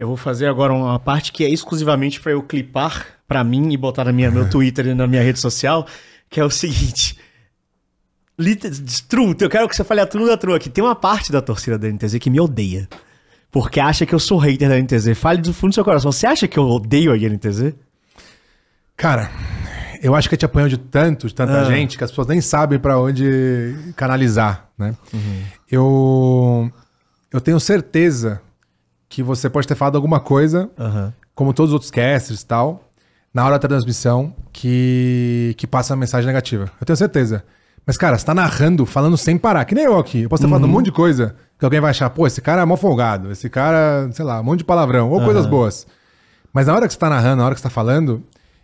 Eu vou fazer agora uma parte que é exclusivamente para eu clipar para mim e botar na minha meu Twitter e na minha rede social, que é o seguinte. True, eu quero que você fale a true da true aqui. Tem uma parte da torcida da NTZ que me odeia. Porque acha que eu sou hater da NTZ. Fale do fundo do seu coração. Você acha que eu odeio a NTZ? Cara, eu acho que te apanhou de tanto, de tanta ah. gente, que as pessoas nem sabem para onde canalizar, né? Uhum. Eu, eu tenho certeza que você pode ter falado alguma coisa, uhum. como todos os outros casters e tal, na hora da transmissão, que, que passa uma mensagem negativa. Eu tenho certeza. Mas, cara, você tá narrando, falando sem parar, que nem eu aqui. Eu posso ter uhum. falado um uhum. monte de coisa que alguém vai achar, pô, esse cara é mal folgado, esse cara, sei lá, um monte de palavrão, ou uhum. coisas boas. Mas na hora que você tá narrando, na hora que você tá falando,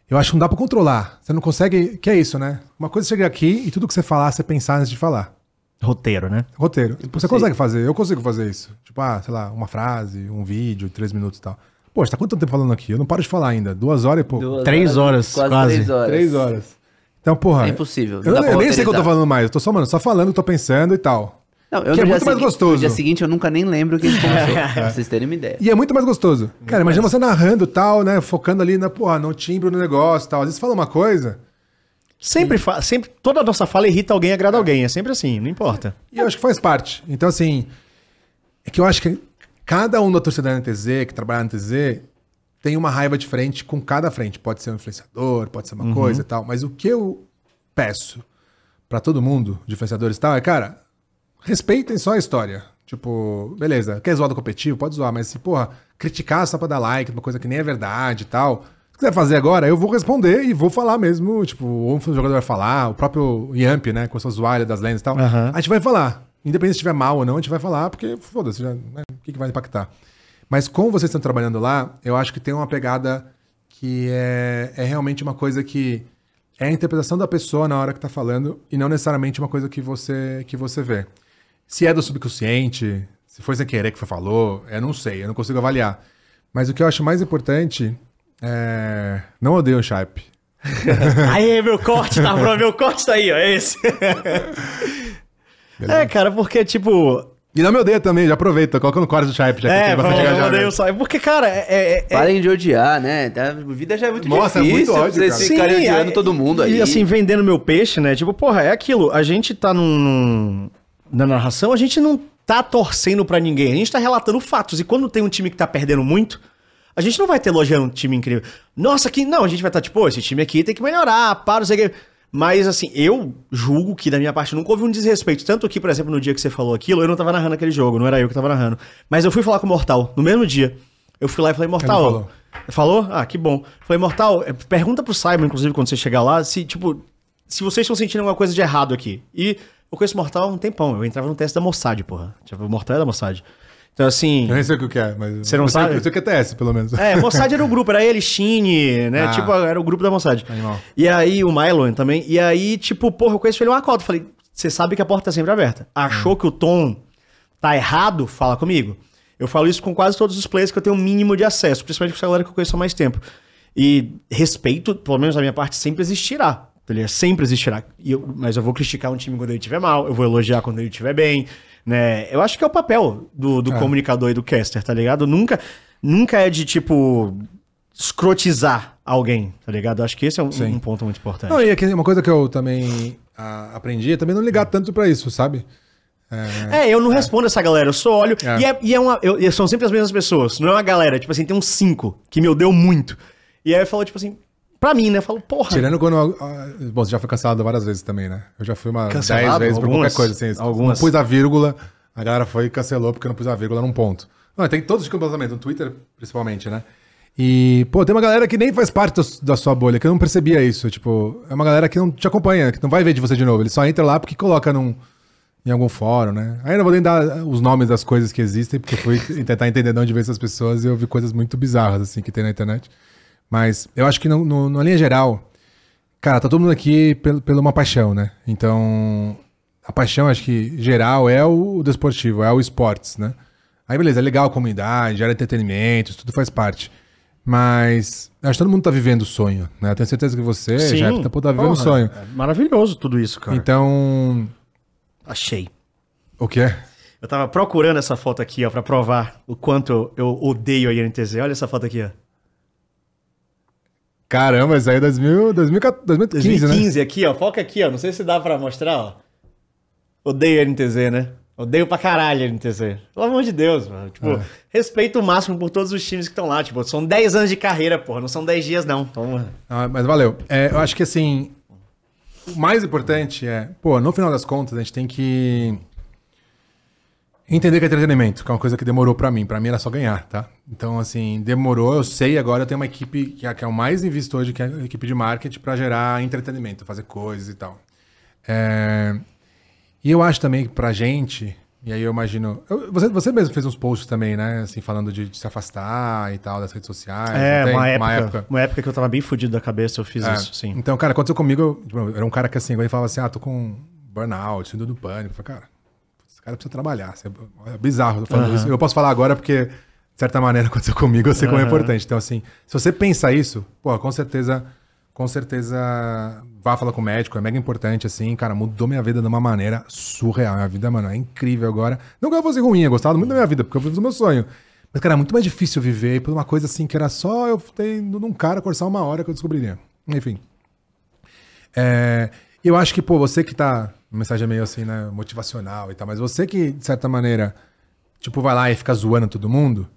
eu acho que não dá pra controlar. Você não consegue. Que é isso, né? Uma coisa chega aqui e tudo que você falar, você pensar antes de falar. Roteiro, né? Roteiro. Impossível. Você consegue fazer, eu consigo fazer isso. Tipo, ah, sei lá, uma frase, um vídeo, três minutos e tal. Pô, tá quanto tempo falando aqui? Eu não paro de falar ainda. Duas horas e pouco. Duas três horas, horas quase, quase. Três horas. Três horas. Então, porra. É impossível. Eu, eu nem roteirizar. sei o que eu tô falando mais. Eu tô só, mano, só falando, tô pensando e tal. Não, eu que é muito mais gostoso. No dia seguinte eu nunca nem lembro o que a gente é. pra vocês terem uma ideia. E é muito mais gostoso. Cara, imagina você narrando tal, né? Focando ali na, porra, no timbre, no negócio tal. Às vezes fala uma coisa, Sempre, fa sempre, toda a nossa fala irrita alguém, agrada alguém, é sempre assim, não importa. E eu acho que faz parte. Então, assim, é que eu acho que cada um da torcida da NTZ, que trabalha na NTZ, tem uma raiva diferente com cada frente. Pode ser um influenciador, pode ser uma uhum. coisa e tal, mas o que eu peço para todo mundo, de influenciadores e tal, é, cara, respeitem só a história. Tipo, beleza, quer zoar do competitivo? Pode zoar, mas, assim, porra, criticar só pra dar like, uma coisa que nem é verdade e tal quiser fazer agora, eu vou responder e vou falar mesmo. Tipo, o jogador vai falar, o próprio Yamp, né? Com essa zoalha das lentes e tal. Uhum. A gente vai falar. Independente se estiver mal ou não, a gente vai falar, porque foda-se, né? o que, que vai impactar? Mas como vocês estão trabalhando lá, eu acho que tem uma pegada que é, é realmente uma coisa que é a interpretação da pessoa na hora que está falando e não necessariamente uma coisa que você, que você vê. Se é do subconsciente, se foi sem querer que foi falou, eu não sei, eu não consigo avaliar. Mas o que eu acho mais importante é... Não odeio o Sharp. aí, meu corte tá pronto, meu corte tá aí, ó, é esse. é, cara, porque, tipo... E não me odeia também, já aproveita, coloca no corte do Sharp. Já é, que vamos, chegar odeio o Sharp. Porque, cara, é, é, é, é Parem de odiar, né? A tá, vida já é muito Nossa, difícil. Nossa, é muito ódio, é cara. Sim, odiando é, todo mundo aí. E, assim, vendendo meu peixe, né? Tipo, porra, é aquilo. A gente tá num... num... Na narração, a gente não tá torcendo para ninguém. A gente tá relatando fatos. E quando tem um time que tá perdendo muito... A gente não vai ter elogiando um time incrível. Nossa, que. Não, a gente vai estar, tá, tipo, esse time aqui tem que melhorar, para, não sei o que. Mas, assim, eu julgo que da minha parte nunca houve um desrespeito. Tanto que, por exemplo, no dia que você falou aquilo, eu não tava narrando aquele jogo, não era eu que tava narrando. Mas eu fui falar com o Mortal no mesmo dia. Eu fui lá e falei, Mortal. Falou? Ah, que bom. Falei, Mortal, eh, pergunta pro Simon, inclusive, quando você chegar lá, se, tipo, se vocês estão sentindo alguma coisa de errado aqui. E eu conheço Mortal há um tempão. Eu entrava no teste da Mossad, porra. Tipo, Mortal é da Mossad. Então, assim. Eu nem sei o que é, mas. Você não sabe? Eu sei o que é TS, pelo menos. É, Mossad era o grupo, era ele, Shine, né? Ah, tipo, era o grupo da Mossad. Animal. E aí, o Mylon também. E aí, tipo, porra, eu conheço ele uma cota. Falei, você sabe que a porta tá sempre aberta. Achou hum. que o tom tá errado? Fala comigo. Eu falo isso com quase todos os players que eu tenho o mínimo de acesso, principalmente com essa galera que eu conheço há mais tempo. E respeito, pelo menos da minha parte, sempre existirá. Tá sempre existirá. Eu, mas eu vou criticar um time quando ele estiver mal, eu vou elogiar quando ele estiver bem né? Eu acho que é o papel do, do é. comunicador e do caster, tá ligado? Nunca, nunca é de, tipo, escrotizar alguém, tá ligado? acho que esse é um, um, ponto muito importante. Não, e uma coisa que eu também a, aprendi é também não ligar tanto para isso, sabe? É, é, eu não é. respondo essa galera, eu só olho. É. E, é, e é uma, eu, são sempre as mesmas pessoas. Não é uma galera, tipo assim, tem uns cinco que me deu muito. E aí eu falo, tipo assim, Pra mim, né? Eu falo, porra. Tirando quando. Ah, bom, você já foi cancelado várias vezes também, né? Eu já fui umas cancelado, 10 vezes por algumas, qualquer coisa, assim. assim algumas. Não pus a vírgula, a galera foi e cancelou porque não pus a vírgula num ponto. Não, tem todos os cancelamentos, no Twitter, principalmente, né? E, pô, tem uma galera que nem faz parte da sua bolha, que eu não percebia isso. Tipo, é uma galera que não te acompanha, que não vai ver de você de novo. Ele só entra lá porque coloca num, em algum fórum, né? Ainda vou nem dar os nomes das coisas que existem, porque eu fui tentar entender de onde veio essas pessoas e eu vi coisas muito bizarras, assim, que tem na internet. Mas eu acho que no, no, na linha geral, cara, tá todo mundo aqui pelo, pela uma paixão, né? Então, a paixão, acho que geral, é o desportivo, é o esportes, né? Aí, beleza, é legal a comunidade, gera entretenimento, tudo faz parte. Mas acho que todo mundo tá vivendo o sonho, né? Eu tenho certeza que você, Sim. já tá, tá vivendo o sonho. É maravilhoso tudo isso, cara. Então. Achei. O quê? Eu tava procurando essa foto aqui, ó, pra provar o quanto eu odeio a INTZ. Olha essa foto aqui, ó. Caramba, isso aí é 2000, 2014, 2015, 2015 né? aqui, ó. Foca aqui, ó. Não sei se dá pra mostrar, ó. Odeio NTZ, né? Odeio pra caralho NTZ. Pelo amor de Deus, mano. Tipo, é. respeito o máximo por todos os times que estão lá. Tipo, são 10 anos de carreira, porra. Não são 10 dias, não. Então... Ah, mas valeu. É, eu acho que, assim, o mais importante é... Pô, no final das contas, a gente tem que Entender que é entretenimento, que é uma coisa que demorou para mim. Para mim era só ganhar, tá? Então, assim, demorou. Eu sei agora, eu tenho uma equipe que é, que é o mais invisto hoje, que é a equipe de marketing, para gerar entretenimento, fazer coisas e tal. É... E eu acho também que pra gente, e aí eu imagino. Eu, você, você mesmo fez uns posts também, né? Assim, falando de, de se afastar e tal, das redes sociais. É, uma época, uma época, uma época. que eu tava bem fudido da cabeça, eu fiz é. isso, sim. Então, cara, aconteceu comigo. Eu, tipo, eu era um cara que assim, ele falava assim, ah, tô com burnout, síndrome do pânico. Eu falei, cara cara precisa trabalhar. É bizarro eu falando uhum. isso. Eu posso falar agora porque, de certa maneira, aconteceu comigo, eu sei como é importante. Então, assim, se você pensa isso, pô, com certeza, com certeza vá falar com o médico, é mega importante, assim, cara, mudou minha vida de uma maneira surreal. Minha vida, mano, é incrível agora. Não que eu fosse ruim, eu gostava muito da minha vida, porque eu fiz o meu sonho. Mas, cara, é muito mais difícil viver por uma coisa assim que era só eu tendo num cara conversar uma hora que eu descobriria. Enfim. É, eu acho que, pô, você que tá uma mensagem meio assim, né, motivacional e tal. Mas você que, de certa maneira, tipo, vai lá e fica zoando todo mundo,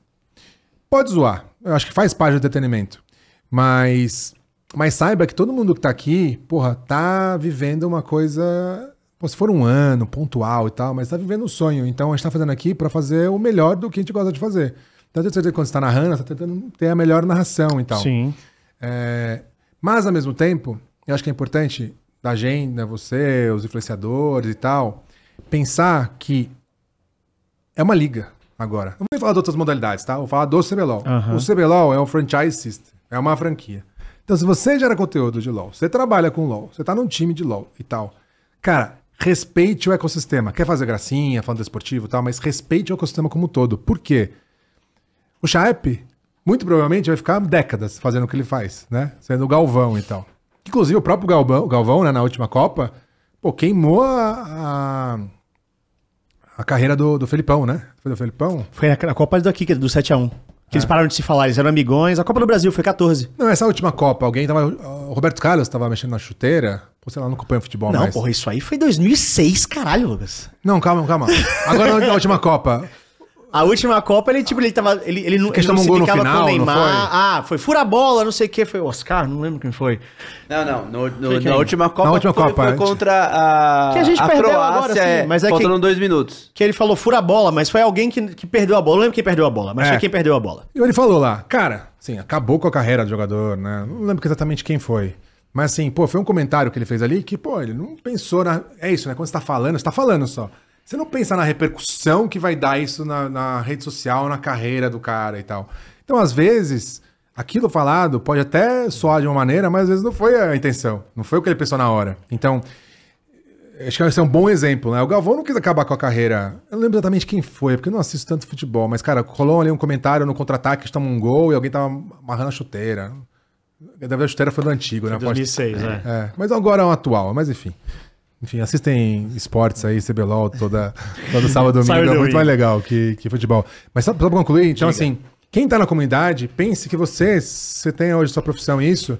pode zoar. Eu acho que faz parte do entretenimento. Mas, mas saiba que todo mundo que tá aqui, porra, tá vivendo uma coisa. Pô, se for um ano, pontual e tal, mas tá vivendo um sonho. Então a gente tá fazendo aqui para fazer o melhor do que a gente gosta de fazer. Então, eu certeza que quando você tá narrando, você tá tentando ter a melhor narração e tal. Sim. É, mas, ao mesmo tempo, eu acho que é importante da gente, né, você, os influenciadores e tal, pensar que é uma liga agora. Não vou falar de outras modalidades, tá? Vou falar do CBLOL. Uhum. O CBLOL é um franchise system, é uma franquia. Então, se você gera conteúdo de LOL, você trabalha com LOL, você tá num time de LOL e tal, cara, respeite o ecossistema. Quer fazer gracinha, falando esportivo e tal, mas respeite o ecossistema como um todo. Por quê? O Chaep, muito provavelmente, vai ficar décadas fazendo o que ele faz, né? Sendo o Galvão e tal. Inclusive, o próprio Galvão, Galvão né, na última Copa, pô, queimou a, a, a carreira do, do Felipão, né? Foi do Felipão? Foi na, na Copa daqui, é do 7x1. Que eles é. pararam de se falar, eles eram amigões. A Copa do Brasil foi 14. Não, essa última Copa, alguém tava. O Roberto Carlos tava mexendo na chuteira. Pô, sei lá, não acompanha futebol não, mais. Não, porra, isso aí foi 2006, caralho, Lucas. Não, calma, calma. Agora na última Copa. A última Copa, ele, tipo, ele tava. Ele, ele, não, ele não um se ficava final, com o Neymar. Foi? Ah, foi fura bola, não sei o que. Foi o Oscar, não lembro quem foi. Não, não. No, no, na última Copa, na última foi, Copa foi contra a. Que a gente a perdeu Croácia, agora, é, mas é faltando que, dois minutos. Que ele falou fura bola, mas foi alguém que, que perdeu a bola. Não lembro quem perdeu a bola, mas é. foi quem perdeu a bola. E ele falou lá, cara, assim, acabou com a carreira do jogador, né? Não lembro exatamente quem foi. Mas assim, pô, foi um comentário que ele fez ali que, pô, ele não pensou na. É isso, né? Quando você tá falando, você tá falando só. Você não pensa na repercussão que vai dar isso na, na rede social, na carreira do cara e tal. Então, às vezes, aquilo falado pode até soar de uma maneira, mas às vezes não foi a intenção, não foi o que ele pensou na hora. Então, acho que esse é um bom exemplo, né? O Galvão não quis acabar com a carreira. Eu não lembro exatamente quem foi, porque eu não assisto tanto futebol, mas, cara, colou ali um comentário no contra-ataque que um gol e alguém tava amarrando a chuteira. Deve a chuteira foi do antigo, né? 2006, Pode... É, né? é. Mas agora é um atual, mas enfim. Enfim, assistem esportes aí, CBLOL, toda, todo sábado domingo. é muito mais legal que, que futebol. Mas só, só pra concluir, então Diga. assim, quem tá na comunidade, pense que você, você tem hoje sua profissão isso,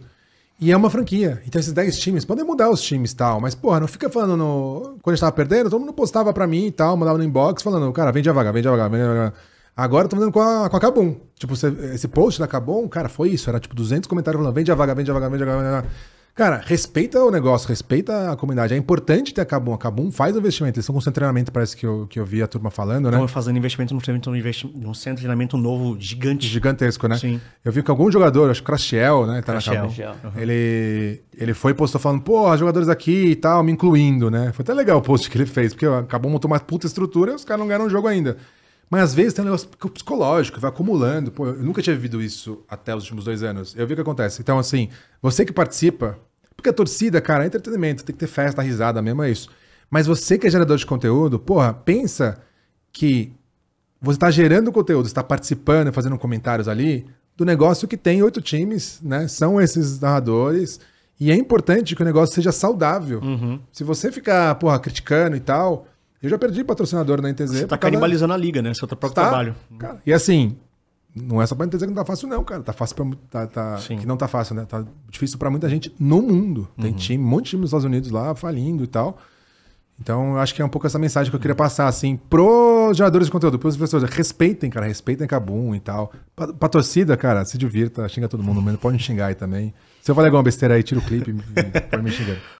e é uma franquia. Então esses 10 times, podem mudar os times e tal, mas porra, não fica falando no... Quando a gente tava perdendo, todo mundo postava pra mim e tal, mandava no inbox falando, cara, vende a vaga, vende a vaga, vende a vaga. Agora eu tô fazendo com a, com a Kabum. Tipo, esse post da Kabum, cara, foi isso. Era tipo 200 comentários falando, vende a vaga, vende a vaga, vende a vaga. Vende a vaga. Cara, respeita o negócio, respeita a comunidade. É importante ter a Kabum. A Kabum faz o investimento. Eles estão com o treinamento, parece que eu, que eu vi a turma falando, né? Estão fazendo investimento num, treinamento, num centro de treinamento novo gigante. Gigantesco, né? Sim. Eu vi que algum jogador, acho que o Crashiel, né? Tá Crashiel. na Kabum. Ele, ele foi e postou falando, pô, jogadores aqui e tal, me incluindo, né? Foi até legal o post que ele fez, porque a Kabum montou uma puta estrutura e os caras não ganharam o jogo ainda. Mas às vezes tem um negócio psicológico, vai acumulando. Pô, eu nunca tinha vivido isso até os últimos dois anos. Eu vi o que acontece. Então, assim, você que participa, porque a torcida, cara, é entretenimento, tem que ter festa, risada mesmo, é isso. Mas você que é gerador de conteúdo, porra, pensa que você está gerando conteúdo, está participando, fazendo comentários ali do negócio que tem oito times, né? São esses narradores. E é importante que o negócio seja saudável. Uhum. Se você ficar, porra, criticando e tal, eu já perdi patrocinador na NTZ. Você tá canibalizando a liga, né? Seu é próprio tá, trabalho. Cara, e assim, não é só para dizer que não tá fácil, não, cara. Tá fácil para tá, tá, que não tá fácil, né? Tá difícil para muita gente no mundo. Tem uhum. time, um monte de time nos Estados Unidos lá falindo e tal. Então, eu acho que é um pouco essa mensagem que eu queria passar, assim, pros geradores de conteúdo, pros professores. Respeitem, cara, respeitem Cabum e tal. Pra, pra torcida, cara, se divirta, xinga todo mundo, menos pode me xingar aí também. Se eu falar alguma besteira aí, tira o clipe, pode me xingar.